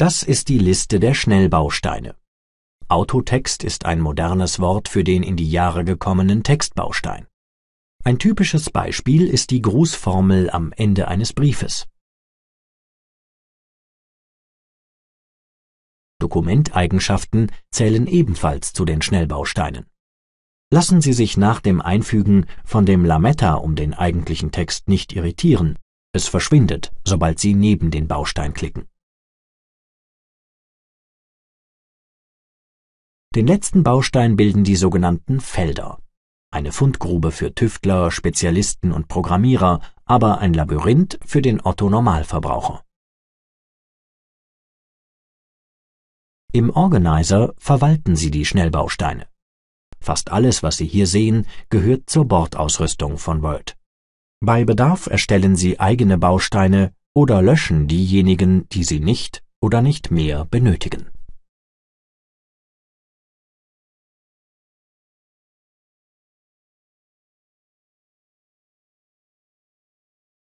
Das ist die Liste der Schnellbausteine. Autotext ist ein modernes Wort für den in die Jahre gekommenen Textbaustein. Ein typisches Beispiel ist die Grußformel am Ende eines Briefes. Dokumenteigenschaften zählen ebenfalls zu den Schnellbausteinen. Lassen Sie sich nach dem Einfügen von dem Lametta um den eigentlichen Text nicht irritieren. Es verschwindet, sobald Sie neben den Baustein klicken. Den letzten Baustein bilden die sogenannten Felder. Eine Fundgrube für Tüftler, Spezialisten und Programmierer, aber ein Labyrinth für den Otto Normalverbraucher. Im Organizer verwalten Sie die Schnellbausteine. Fast alles, was Sie hier sehen, gehört zur Bordausrüstung von Word. Bei Bedarf erstellen Sie eigene Bausteine oder löschen diejenigen, die Sie nicht oder nicht mehr benötigen